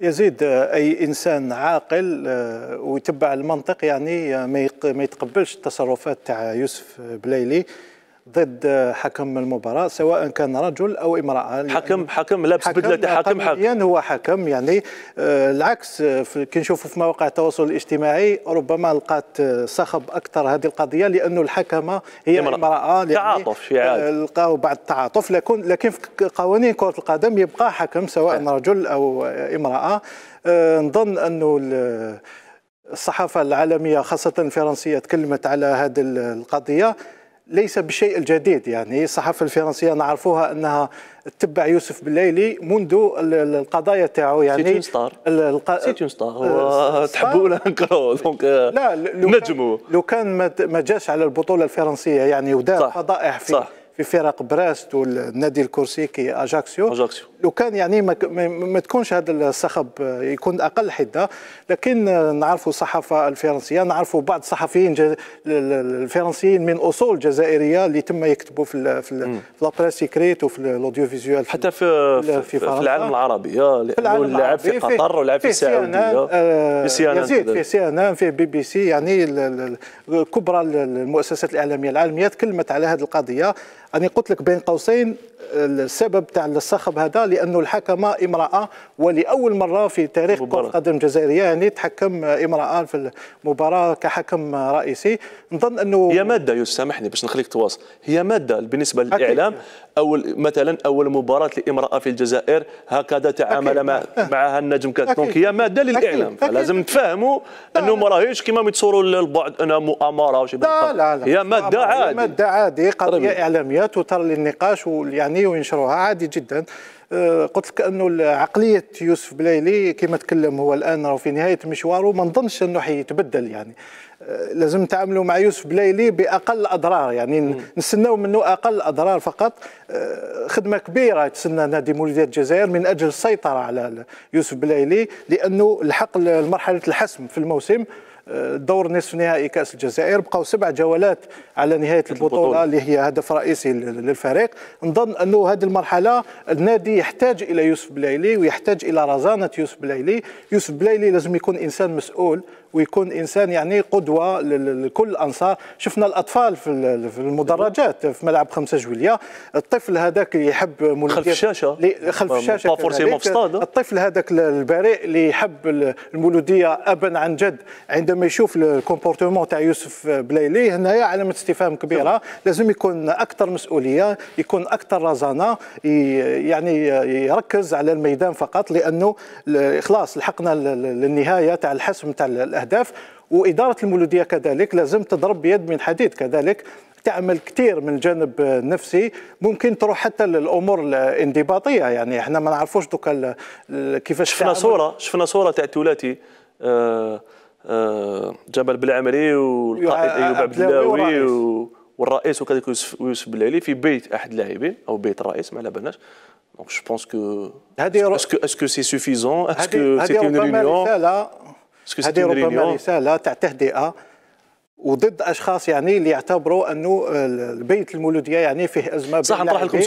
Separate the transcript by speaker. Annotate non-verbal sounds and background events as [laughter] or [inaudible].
Speaker 1: يزيد آه، اي انسان عاقل آه، ويتبع المنطق يعني ما يتقبلش التصرفات تاع يوسف آه، بليلي ضد حكم المباراه سواء كان رجل او امراه حكم يعني حكم لابس بدله حكم حكم يعني هو حكم يعني آه، العكس آه، كي نشوفوا في مواقع التواصل الاجتماعي ربما لقات صخب آه، اكثر هذه القضيه لانه الحكمه هي امراه, امرأة يعني تعاطف شيعات لقاو بعض التعاطف لكن لكن في قوانين كره القدم يبقى حكم سواء حكم. رجل او امراه نظن انه الصحافه العالميه خاصه الفرنسيه تكلمت على هذه القضيه ليس بشيء الجديد يعني الصحافه الفرنسيه نعرفوها انها تتبع يوسف بالليلي منذ القضايا تاعو يعني سيتون ستار الق... سيتون ستار تحبوا
Speaker 2: ولا دونك [laughs] لا لو
Speaker 1: نجموا لو كان ما جاش على البطوله الفرنسيه يعني ودار فضائح في صح. في فرق براست والنادي الكورسيكي اجاكسيو اجاكسيو لو كان يعني ما, ما تكونش هذا الصخب آه، يكون اقل حده لكن آه، نعرفوا الصحافه الفرنسيه نعرفوا بعض الصحفيين الفرنسيين من اصول جزائريه اللي تم يكتبوا في ال في, ال في لابريس سيكريت وفي الاوديو فيزيوال حتى
Speaker 2: في في, في, في العالم العربي آه، في العالم لعب في قطر ولعب في السعوديه في سي ان ان في
Speaker 1: سي ان ان في بي بي سي يعني كبرى المؤسسات الاعلاميه العالميه تكلمت على هذه القضيه أنا قلت لك بين قوسين السبب تاع الصخب هذا لأنه الحكمة امرأة ولأول مرة في تاريخ كرة القدم الجزائرية يعني تحكم امرأة في المباراة كحكم
Speaker 2: رئيسي نظن أنه هي مادة يسامحني سامحني باش نخليك تواصل هي مادة بالنسبة للإعلام أول مثلا أول مباراة لامرأة في الجزائر هكذا تعامل مع معها النجم دونك هي مادة للإعلام لازم نتفاهموا أنه ما راهيش كما يتصوروا البعض أنها مؤامرة وشي لا لا لا هي مادة عادي مادة
Speaker 1: عادي قضية طيب. إعلامية مجالات وتر للنقاش يعني وينشروها عادي جدا أه، قلت لك انه عقليه يوسف بلايلي كما تكلم هو الان راه في نهايه مشواره ما نظنش انه حيتبدل يعني أه، لازم نتعاملوا مع يوسف بلايلي باقل اضرار يعني نستناو منه اقل اضرار فقط أه، خدمه كبيره تسنى نادي مولودية الجزائر من اجل السيطره على يوسف بلايلي لانه الحق لمرحله الحسم في الموسم دور نصف نهائي كاس الجزائر بقاو سبع جولات على نهايه البطوله, البطولة. اللي هي هدف رئيسي للفريق نظن انه هذه المرحله النادي يحتاج الى يوسف بلايلي ويحتاج الى رزانه يوسف بلايلي يوسف بلايلي لازم يكون انسان مسؤول ويكون انسان يعني قدوه لكل الانصار شفنا الاطفال في المدرجات في ملعب خمسة جويليه الطفل هذاك اللي يحب خلف الشاشه خلف الشاشه الطفل هذاك البريء اللي يحب المولوديه ابا عن جد عندما لما يشوف الكومبورتمون تاع يوسف بلايلي هنايا علامه استفهام كبيره لازم يكون اكثر مسؤوليه يكون اكثر رزانه يعني يركز على الميدان فقط لانه خلاص لحقنا للنهايه تاع الحسم تاع الاهداف واداره المولوديه كذلك لازم تضرب بيد من حديد كذلك تعمل كثير من الجانب النفسي ممكن تروح حتى للامور الانضباطيه يعني احنا ما نعرفوش دوكا
Speaker 2: كيفاش شفنا صوره شفنا صوره تاع الثلاثي آه آه، جبل بالعمري والقائد ايوب عبد اللاوي والرئيس وكذلك يوسف يوسف بلالي في بيت احد اللاعبين او بيت الرئيس ما على بالناش دونك جو بونس كو اسكو اسكو سي سوفيزون اسكو سي اون ريونيون هذه ربما
Speaker 1: رساله تاع تهدئه وضد اشخاص يعني اللي يعتبروا انه البيت المولوديه يعني فيه ازمه صح نطرح لكم